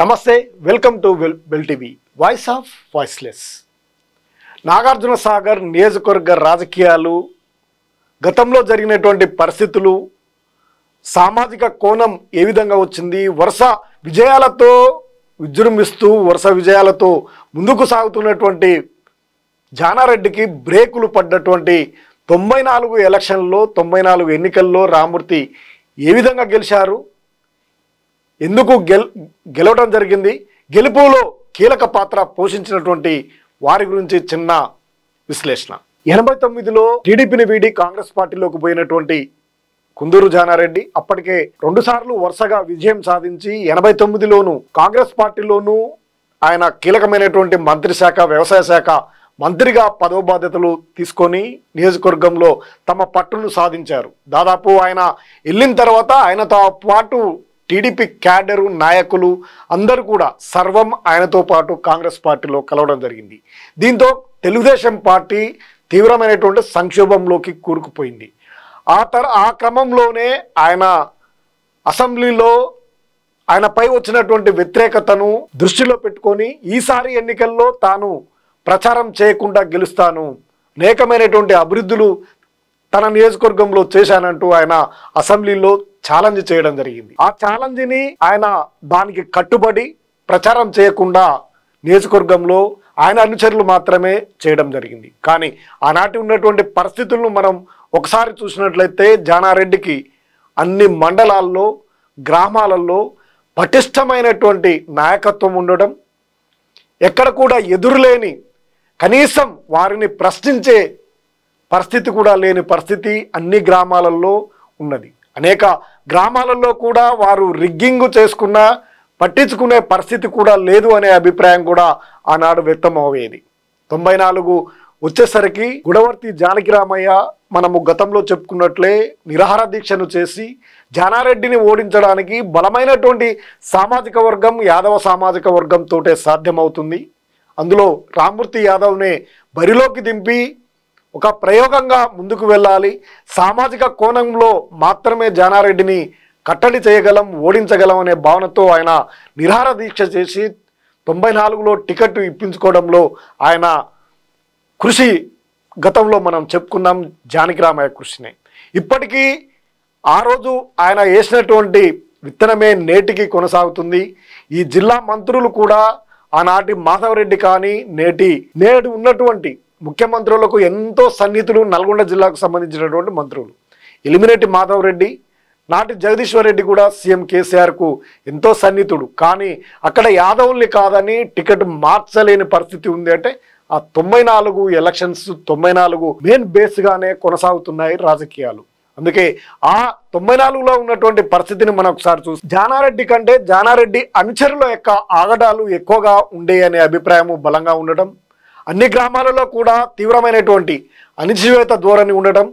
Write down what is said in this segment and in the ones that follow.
నమస్తే welcome to bell TV voice of voiceless Nagarjuna Sagar నియోజకవర్గ రాజకీయాలు గతంలో జరిగినటువంటి పరిస్థితులు సామాజిక కోణం ఏ విధంగా వచ్చింది వరుస విజయాలతో విజృంభిస్తూ వరుస విజయాలతో ముందుకు సాగుతున్నటువంటి జానారెడ్డికి బ్రేకులు పడ్డటువంటి తొంభై నాలుగు ఎలక్షన్లో తొంభై నాలుగు ఎన్నికల్లో రామూర్తి ఏ విధంగా గెలిచారు ఎందుకు గెల్ గెలవటం జరిగింది గెలుపులో కీలక పాత్ర పోషించినటువంటి వారి గురించి చిన్న విశ్లేషణ ఎనభై తొమ్మిదిలో టీడీపీని వీడి కాంగ్రెస్ పార్టీలోకి పోయినటువంటి కుందూరు జానారెడ్డి అప్పటికే రెండుసార్లు వరుసగా విజయం సాధించి ఎనభై తొమ్మిదిలోను కాంగ్రెస్ పార్టీలోనూ ఆయన కీలకమైనటువంటి మంత్రి శాఖ వ్యవసాయ శాఖ మంత్రిగా పదవ బాధ్యతలు తీసుకొని నియోజకవర్గంలో తమ పట్టును సాధించారు దాదాపు ఆయన వెళ్ళిన తర్వాత ఆయనతో పాటు టీడీపీ క్యాడరు నాయకులు అందరూ కూడా సర్వం ఆయనతో పాటు కాంగ్రెస్ పార్టీలో కలవడం జరిగింది దీంతో తెలుగుదేశం పార్టీ తీవ్రమైనటువంటి సంక్షోభంలోకి కూరుకుపోయింది ఆ తర ఆ క్రమంలోనే ఆయన అసెంబ్లీలో ఆయనపై వచ్చినటువంటి వ్యతిరేకతను దృష్టిలో పెట్టుకొని ఈసారి ఎన్నికల్లో తాను ప్రచారం చేయకుండా గెలుస్తాను అనేకమైనటువంటి అభివృద్ధులు తన నియోజకవర్గంలో చేశానంటూ ఆయన అసెంబ్లీలో ఛాలెంజ్ చేయడం జరిగింది ఆ ఛాలెంజ్ని ఆయన దానికి కట్టుబడి ప్రచారం చేయకుండా నియోజకవర్గంలో ఆయన అనుచరులు మాత్రమే చేయడం జరిగింది కానీ ఆనాటి ఉన్నటువంటి పరిస్థితులను మనం ఒకసారి చూసినట్లయితే జానారెడ్డికి అన్ని మండలాల్లో గ్రామాలలో పటిష్టమైనటువంటి నాయకత్వం ఉండడం ఎక్కడ కూడా ఎదురులేని కనీసం వారిని ప్రశ్నించే పరిస్థితి కూడా లేని పరిస్థితి అన్ని గ్రామాలలో ఉన్నది అనేక గ్రామాలలో కూడా వారు రిగ్గింగ్ చేసుకున్న పట్టించుకునే పరిస్థితి కూడా లేదు అనే అభిప్రాయం కూడా ఆనాడు వ్యక్తమయ్యేది తొంభై నాలుగు వచ్చేసరికి గుడవర్తి జానకిరామయ్య మనము గతంలో చెప్పుకున్నట్లే నిరాహార దీక్షను చేసి జానారెడ్డిని ఓడించడానికి బలమైనటువంటి సామాజిక వర్గం యాదవ సామాజిక వర్గంతో సాధ్యమవుతుంది అందులో రామూర్తి యాదవ్నే బరిలోకి దింపి ఒక ప్రయోగంగా ముందుకు వెళ్ళాలి సామాజిక కోణంలో మాత్రమే జానారెడ్డిని కట్టడి చేయగలం ఓడించగలం అనే భావనతో ఆయన నిరహార దీక్ష చేసి తొంభై నాలుగులో టికెట్ ఇప్పించుకోవడంలో ఆయన కృషి గతంలో మనం చెప్పుకున్నాం జానకిరామయ్య కృషిని ఇప్పటికీ ఆ రోజు ఆయన వేసినటువంటి విత్తనమే నేటికి కొనసాగుతుంది ఈ జిల్లా మంత్రులు కూడా ఆనాటి మాధవరెడ్డి కానీ నేటి నేడు ఉన్నటువంటి ముఖ్యమంత్రులకు ఎంతో సన్నిహితులు నల్గొండ జిల్లాకు సంబంధించినటువంటి మంత్రులు ఎలిమినేటి మాధవ్ రెడ్డి నాటి జగదీశ్వర్ రెడ్డి కూడా సీఎం కేసీఆర్కు ఎంతో సన్నిహితుడు కానీ అక్కడ యాదవుల్ని కాదని టికెట్ మార్చలేని పరిస్థితి ఉంది అంటే ఆ తొంభై నాలుగు ఎలక్షన్స్ తొంభై నాలుగు మెయిన్ బేస్గానే కొనసాగుతున్నాయి రాజకీయాలు అందుకే ఆ తొంభై నాలుగులో ఉన్నటువంటి పరిస్థితిని మనం ఒకసారి చూసి జానారెడ్డి కంటే జానారెడ్డి అనుచరుల యొక్క ఆగడాలు ఎక్కువగా ఉండే అనే అభిప్రాయము బలంగా ఉండటం అన్ని గ్రామాలలో కూడా తీవ్రమైనటువంటి అణిచివేత ధోరణి ఉండటం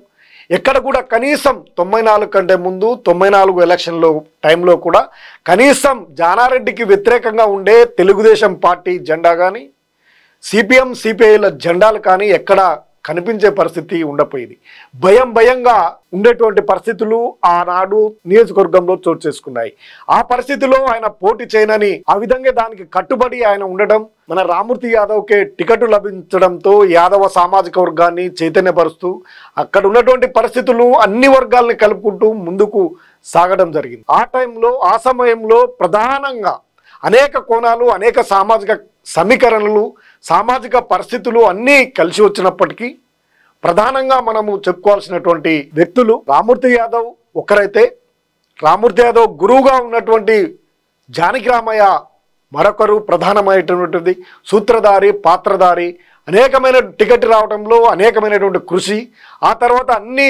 ఎక్కడ కూడా కనీసం తొంభై నాలుగు కంటే ముందు తొంభై నాలుగు ఎలక్షన్లో టైంలో కూడా కనీసం జానారెడ్డికి వ్యతిరేకంగా ఉండే తెలుగుదేశం పార్టీ జెండా కానీ సిపిఎం సిపిఐల జెండాలు కానీ ఎక్కడ కనిపించే పరిస్థితి ఉండపోయింది భయం భయంగా ఉండేటువంటి పరిస్థితులు ఆనాడు నియోజకవర్గంలో చోటు చేసుకున్నాయి ఆ పరిస్థితిలో ఆయన పోటీ చేయనని ఆ విధంగా దానికి కట్టుబడి ఆయన ఉండడం మన రామూర్తి యాదవ్కే టికెట్ లభించడంతో యాదవ సామాజిక వర్గాన్ని చైతన్యపరుస్తూ అక్కడ ఉన్నటువంటి పరిస్థితులు అన్ని వర్గాల్ని కలుపుకుంటూ ముందుకు సాగడం జరిగింది ఆ టైంలో ఆ సమయంలో ప్రధానంగా అనేక కోణాలు అనేక సామాజిక సమీకరణలు సామాజిక పరిస్థితులు అన్నీ కలిసి వచ్చినప్పటికీ ప్రధానంగా మనము చెప్పుకోవాల్సినటువంటి వ్యక్తులు రామూర్తి యాదవ్ ఒకరైతే రామూర్తి యాదవ్ గురువుగా ఉన్నటువంటి జానకిరామయ్య మరొకరు ప్రధానమైనటువంటిది సూత్రధారి పాత్రధారి అనేకమైన టికెట్ రావడంలో అనేకమైనటువంటి కృషి ఆ తర్వాత అన్ని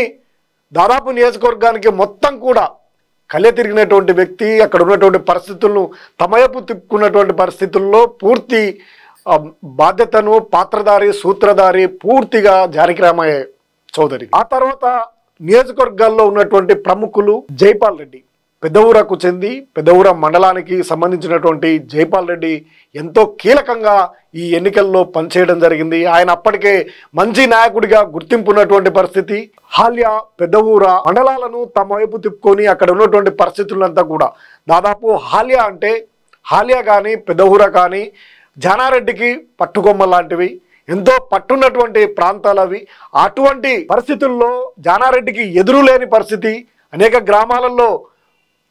దాదాపు నియోజకవర్గానికి మొత్తం కూడా కళ్ళె తిరిగినటువంటి వ్యక్తి అక్కడ ఉన్నటువంటి పరిస్థితులను తమయపు తిప్పుకున్నటువంటి పరిస్థితుల్లో పూర్తి బాధ్యతను పాత్రధారి సూత్రధారి పూర్తిగా జానకిరామయ్య చౌదరి ఆ తర్వాత నియోజకవర్గాల్లో ఉన్నటువంటి ప్రముఖులు జైపాల్ రెడ్డి పెద్దవూరకు చెంది ఊర మండలానికి సంబంధించినటువంటి జైపాల్ రెడ్డి ఎంతో కీలకంగా ఈ ఎన్నికల్లో పనిచేయడం జరిగింది ఆయన అప్పటికే మంచి నాయకుడిగా గుర్తింపు ఉన్నటువంటి పరిస్థితి హాల్య పెద్దవూర మండలాలను తమ వైపు తిప్పుకొని అక్కడ ఉన్నటువంటి పరిస్థితులంతా కూడా దాదాపు హాల్య అంటే హాల్య కానీ ఊర కానీ జానారెడ్డికి పట్టుకొమ్మ లాంటివి ఎంతో పట్టున్నటువంటి ప్రాంతాలు అవి అటువంటి పరిస్థితుల్లో జానారెడ్డికి ఎదురు లేని పరిస్థితి అనేక గ్రామాలలో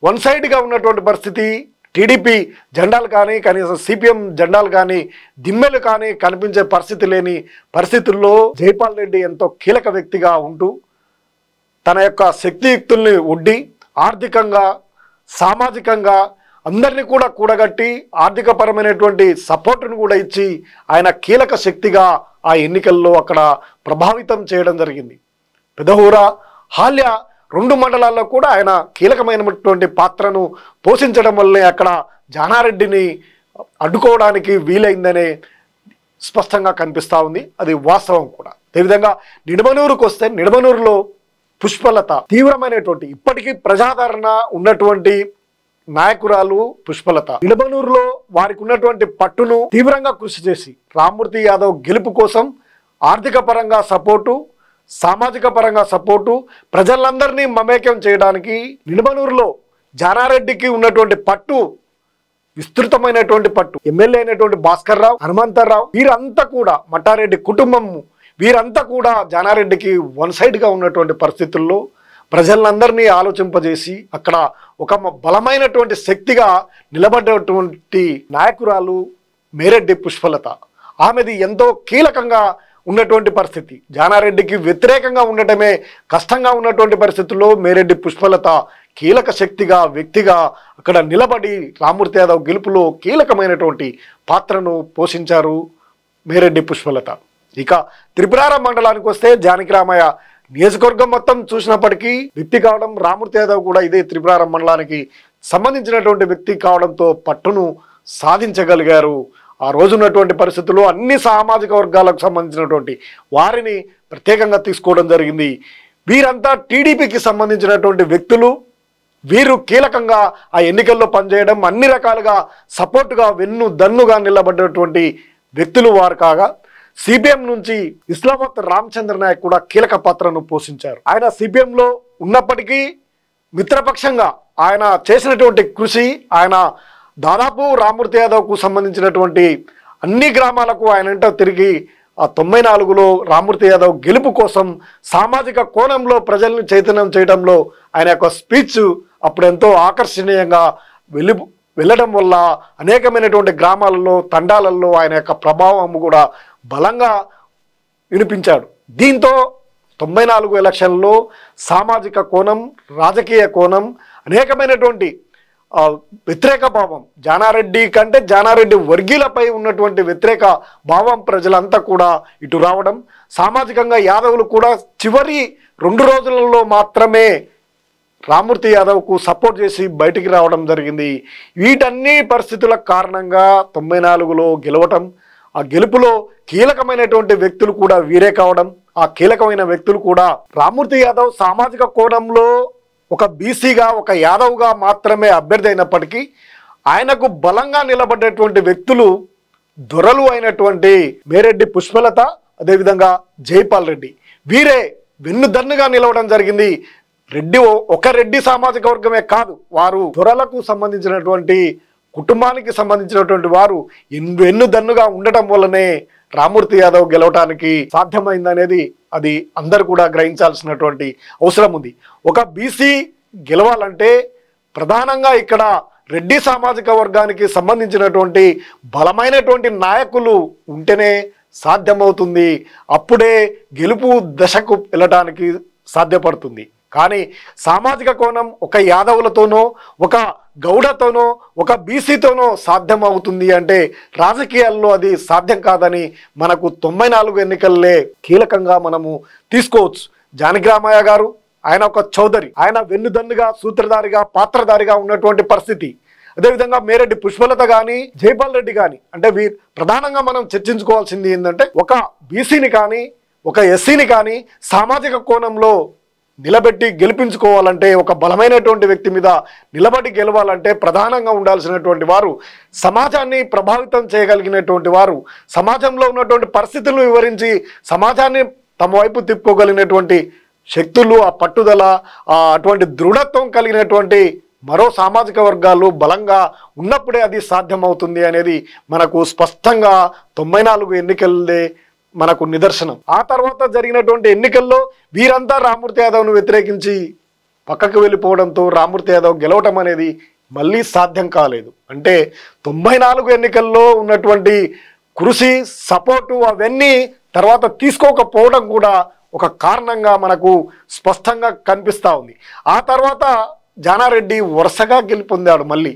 వన్ సైడ్గా ఉన్నటువంటి పరిస్థితి టీడీపీ జెండాలు కానీ కనీసం సిపిఎం జెండాలు కానీ దిమ్మెలు కానీ కనిపించే పరిస్థితి లేని పరిస్థితుల్లో జైపాల్ రెడ్డి ఎంతో కీలక వ్యక్తిగా ఉంటూ తన యొక్క శక్తియుక్తుల్ని ఒడ్డి ఆర్థికంగా సామాజికంగా అందరినీ కూడా కూడగట్టి ఆర్థికపరమైనటువంటి సపోర్టును కూడా ఇచ్చి ఆయన కీలక శక్తిగా ఆ ఎన్నికల్లో అక్కడ ప్రభావితం చేయడం జరిగింది పెదహూర హాల్య రెండు మండలాల్లో కూడా ఆయన కీలకమైనటువంటి పాత్రను పోషించడం వల్లే అక్కడ జానారెడ్డిని అడ్డుకోవడానికి వీలైందనే స్పష్టంగా కనిపిస్తూ ఉంది అది వాస్తవం కూడా అదేవిధంగా నిడమనూరుకు వస్తే నిడమనూరులో పుష్పలత తీవ్రమైనటువంటి ఇప్పటికీ ప్రజాదరణ ఉన్నటువంటి నాయకురాలు పుష్పలత నిలబనూరులో వారికి ఉన్నటువంటి పట్టును తీవ్రంగా కృషి చేసి రామ్మూర్తి యాదవ్ గెలుపు కోసం ఆర్థిక పరంగా సపోర్టు సామాజిక పరంగా సపోర్టు ప్రజలందరినీ మమేకం చేయడానికి నిలబనూరులో జానారెడ్డికి ఉన్నటువంటి పట్టు విస్తృతమైనటువంటి పట్టు ఎమ్మెల్యే అయినటువంటి భాస్కర్ రావు హనుమంతరావు వీరంతా కూడా మట్టారెడ్డి కుటుంబము వీరంతా కూడా జానారెడ్డికి వన్ సైడ్గా ఉన్నటువంటి పరిస్థితుల్లో ప్రజలందరినీ ఆలోచింపజేసి అక్కడ ఒక బలమైనటువంటి శక్తిగా నిలబడ్డటువంటి నాయకురాలు మేరెడ్డి పుష్పలత ఆమెది ఎంతో కీలకంగా ఉన్నటువంటి పరిస్థితి జానారెడ్డికి వ్యతిరేకంగా ఉండటమే కష్టంగా ఉన్నటువంటి పరిస్థితుల్లో మేరెడ్డి పుష్పలత కీలక శక్తిగా వ్యక్తిగా అక్కడ నిలబడి రామూర్తి యాదవ్ గెలుపులో కీలకమైనటువంటి పాత్రను పోషించారు మేరెడ్డి పుష్పలత ఇక త్రిపురారం మండలానికి వస్తే రామయ్య నియోజకవర్గం మొత్తం చూసినప్పటికీ వ్యక్తి కావడం రామూర్తి యాదవ్ కూడా ఇదే త్రిపురారం మండలానికి సంబంధించినటువంటి వ్యక్తి కావడంతో పట్టును సాధించగలిగారు ఆ రోజున్నటువంటి పరిస్థితుల్లో అన్ని సామాజిక వర్గాలకు సంబంధించినటువంటి వారిని ప్రత్యేకంగా తీసుకోవడం జరిగింది వీరంతా టీడీపీకి సంబంధించినటువంటి వ్యక్తులు వీరు కీలకంగా ఆ ఎన్నికల్లో పనిచేయడం అన్ని రకాలుగా సపోర్టుగా వెన్ను దన్నుగా నిలబడినటువంటి వ్యక్తులు వారు కాగా సిపిఎం నుంచి ఇస్లామత్ రామచంద్ర నాయక్ కూడా కీలక పాత్రను పోషించారు ఆయన లో ఉన్నప్పటికీ మిత్రపక్షంగా ఆయన చేసినటువంటి కృషి ఆయన దాదాపు రామూర్తి యాదవ్కు సంబంధించినటువంటి అన్ని గ్రామాలకు ఆయన ఇంటో తిరిగి ఆ తొంభై నాలుగులో రామూర్తి యాదవ్ గెలుపు కోసం సామాజిక కోణంలో ప్రజలను చైతన్యం చేయడంలో ఆయన యొక్క స్పీచ్ అప్పుడెంతో ఆకర్షణీయంగా వెళ్ళి వెళ్ళడం వల్ల అనేకమైనటువంటి గ్రామాలలో తండాలలో ఆయన యొక్క ప్రభావం కూడా బలంగా వినిపించాడు దీంతో తొంభై నాలుగు ఎలక్షన్లో సామాజిక కోణం రాజకీయ కోణం అనేకమైనటువంటి వ్యతిరేక భావం జానారెడ్డి కంటే జానారెడ్డి వర్గీలపై ఉన్నటువంటి వ్యతిరేక భావం ప్రజలంతా కూడా ఇటు రావడం సామాజికంగా యాదవులు కూడా చివరి రెండు రోజులలో మాత్రమే రామూర్తి యాదవ్కు సపోర్ట్ చేసి బయటికి రావడం జరిగింది వీటన్ని పరిస్థితుల కారణంగా తొంభై నాలుగులో గెలవటం ఆ గెలుపులో కీలకమైనటువంటి వ్యక్తులు కూడా వీరే కావడం ఆ కీలకమైన వ్యక్తులు కూడా రామూర్తి యాదవ్ సామాజిక కోణంలో ఒక బీసీగా ఒక యాదవ్గా మాత్రమే అభ్యర్థి అయినప్పటికీ ఆయనకు బలంగా నిలబడ్డటువంటి వ్యక్తులు దొరలు అయినటువంటి మేరెడ్డి పుష్పలత అదేవిధంగా జైపాల్ రెడ్డి వీరే వెన్నుదన్నుగా నిలవడం జరిగింది రెడ్డి ఒక రెడ్డి సామాజిక వర్గమే కాదు వారు దొరలకు సంబంధించినటువంటి కుటుంబానికి సంబంధించినటువంటి వారు ఎన్ను దన్నుగా ఉండటం వల్లనే రామూర్తి యాదవ్ గెలవటానికి సాధ్యమైందనేది అది అందరు కూడా గ్రహించాల్సినటువంటి అవసరం ఉంది ఒక బీసీ గెలవాలంటే ప్రధానంగా ఇక్కడ రెడ్డి సామాజిక వర్గానికి సంబంధించినటువంటి బలమైనటువంటి నాయకులు ఉంటేనే సాధ్యమవుతుంది అప్పుడే గెలుపు దశకు వెళ్ళటానికి సాధ్యపడుతుంది కానీ సామాజిక కోణం ఒక యాదవులతోనో ఒక గౌడతోనో ఒక బీసీతోనో సాధ్యమవుతుంది అంటే రాజకీయాల్లో అది సాధ్యం కాదని మనకు తొంభై నాలుగు ఎన్నికల్లే కీలకంగా మనము తీసుకోవచ్చు జానకిరామయ్య గారు ఆయన ఒక చౌదరి ఆయన వెన్నుదన్నుగా సూత్రధారిగా పాత్రధారిగా ఉన్నటువంటి పరిస్థితి అదేవిధంగా మేరెడ్డి పుష్పలత కానీ జైపాల్ రెడ్డి కానీ అంటే వీ ప్రధానంగా మనం చర్చించుకోవాల్సింది ఏంటంటే ఒక బీసీని కానీ ఒక ఎస్సీని కానీ సామాజిక కోణంలో నిలబెట్టి గెలిపించుకోవాలంటే ఒక బలమైనటువంటి వ్యక్తి మీద నిలబడి గెలవాలంటే ప్రధానంగా ఉండాల్సినటువంటి వారు సమాజాన్ని ప్రభావితం చేయగలిగినటువంటి వారు సమాజంలో ఉన్నటువంటి పరిస్థితులను వివరించి సమాజాన్ని తమ వైపు తిప్పుకోగలిగినటువంటి శక్తులు ఆ పట్టుదల అటువంటి దృఢత్వం కలిగినటువంటి మరో సామాజిక వర్గాలు బలంగా ఉన్నప్పుడే అది సాధ్యమవుతుంది అనేది మనకు స్పష్టంగా తొంభై నాలుగు ఎన్నికలదే మనకు నిదర్శనం ఆ తర్వాత జరిగినటువంటి ఎన్నికల్లో వీరంతా రామూర్తి యాదవ్ను వ్యతిరేకించి పక్కకు వెళ్ళిపోవడంతో రామూర్తి యాదవ్ గెలవటం అనేది మళ్ళీ సాధ్యం కాలేదు అంటే తొంభై నాలుగు ఎన్నికల్లో ఉన్నటువంటి కృషి సపోర్టు అవన్నీ తర్వాత తీసుకోకపోవడం కూడా ఒక కారణంగా మనకు స్పష్టంగా కనిపిస్తూ ఉంది ఆ తర్వాత జానారెడ్డి వరుసగా గెలుపొందాడు మళ్ళీ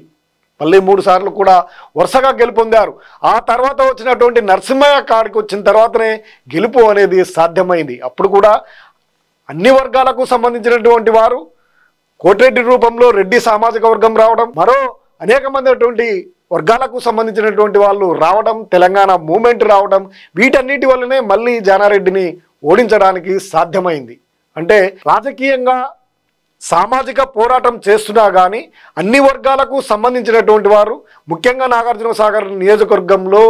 మళ్ళీ మూడు సార్లు కూడా వరుసగా గెలుపొందారు ఆ తర్వాత వచ్చినటువంటి నరసింహయ్య కాడికి వచ్చిన తర్వాతనే గెలుపు అనేది సాధ్యమైంది అప్పుడు కూడా అన్ని వర్గాలకు సంబంధించినటువంటి వారు కోటిరెడ్డి రూపంలో రెడ్డి సామాజిక వర్గం రావడం మరో అనేక మంది వర్గాలకు సంబంధించినటువంటి వాళ్ళు రావడం తెలంగాణ మూమెంట్ రావడం వీటన్నిటి వల్లనే మళ్ళీ జానారెడ్డిని ఓడించడానికి సాధ్యమైంది అంటే రాజకీయంగా సామాజిక పోరాటం చేస్తున్నా కానీ అన్ని వర్గాలకు సంబంధించినటువంటి వారు ముఖ్యంగా నాగార్జున సాగర్ నియోజకవర్గంలో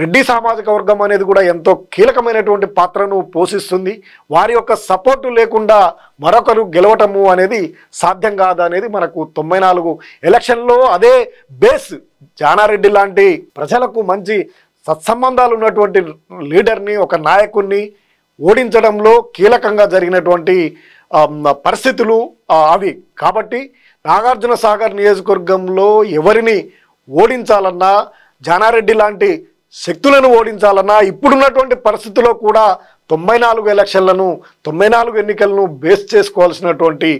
రెడ్డి సామాజిక వర్గం అనేది కూడా ఎంతో కీలకమైనటువంటి పాత్రను పోషిస్తుంది వారి యొక్క సపోర్టు లేకుండా మరొకరు గెలవటము అనేది సాధ్యం కాదనేది మనకు తొంభై నాలుగు ఎలక్షన్లో అదే బేస్ జానారెడ్డి లాంటి ప్రజలకు మంచి సత్సంబంధాలు ఉన్నటువంటి లీడర్ని ఒక నాయకుడిని ఓడించడంలో కీలకంగా జరిగినటువంటి పరిస్థితులు అవి కాబట్టి నాగార్జున సాగర్ నియోజకవర్గంలో ఎవరిని ఓడించాలన్నా జానారెడ్డి లాంటి శక్తులను ఓడించాలన్నా ఇప్పుడున్నటువంటి పరిస్థితుల్లో కూడా తొంభై నాలుగు ఎలక్షన్లను తొంభై నాలుగు ఎన్నికలను బేస్ చేసుకోవాల్సినటువంటి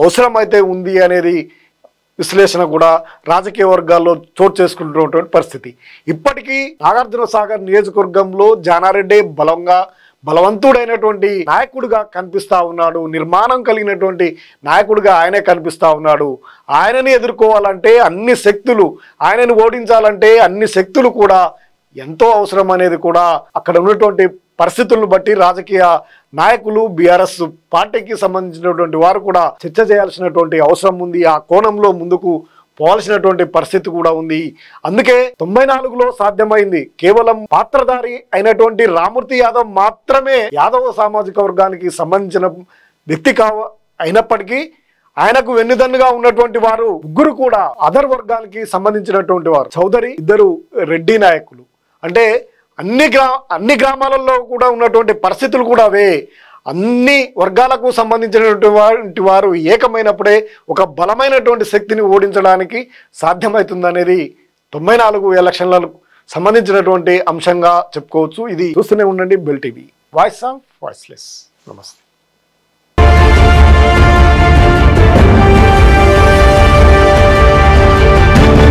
అవసరం అయితే ఉంది అనేది విశ్లేషణ కూడా రాజకీయ వర్గాల్లో చోటు చేసుకుంటున్నటువంటి పరిస్థితి ఇప్పటికీ నాగార్జున సాగర్ నియోజకవర్గంలో జానారెడ్డి బలంగా బలవంతుడైనటువంటి నాయకుడిగా కనిపిస్తూ ఉన్నాడు నిర్మాణం కలిగినటువంటి నాయకుడిగా ఆయనే కనిపిస్తూ ఉన్నాడు ఆయనని ఎదుర్కోవాలంటే అన్ని శక్తులు ఆయనని ఓడించాలంటే అన్ని శక్తులు కూడా ఎంతో అవసరం అనేది కూడా అక్కడ ఉన్నటువంటి పరిస్థితులను బట్టి రాజకీయ నాయకులు బీఆర్ఎస్ పార్టీకి సంబంధించినటువంటి వారు కూడా చర్చ చేయాల్సినటువంటి అవసరం ఉంది ఆ కోణంలో ముందుకు పోవాల్సినటువంటి పరిస్థితి కూడా ఉంది అందుకే తొంభై నాలుగులో సాధ్యమైంది కేవలం పాత్రధారి అయినటువంటి రామూర్తి యాదవ్ మాత్రమే యాదవ సామాజిక వర్గానికి సంబంధించిన వ్యక్తి కావ అయినప్పటికీ ఆయనకు వెన్నుదన్నుగా ఉన్నటువంటి వారు ముగ్గురు కూడా అదర్ వర్గాలకి సంబంధించినటువంటి వారు చౌదరి ఇద్దరు రెడ్డి నాయకులు అంటే అన్ని గ్రా అన్ని గ్రామాలలో కూడా ఉన్నటువంటి పరిస్థితులు కూడా అవే అన్ని వర్గాలకు సంబంధించినటువంటి వారు ఏకమైనప్పుడే ఒక బలమైనటువంటి శక్తిని ఓడించడానికి సాధ్యమవుతుందనేది తొంభై నాలుగు ఎలక్షన్లకు సంబంధించినటువంటి అంశంగా చెప్పుకోవచ్చు ఇది చూస్తూనే ఉండండి bell TV voice of voiceless నమస్తే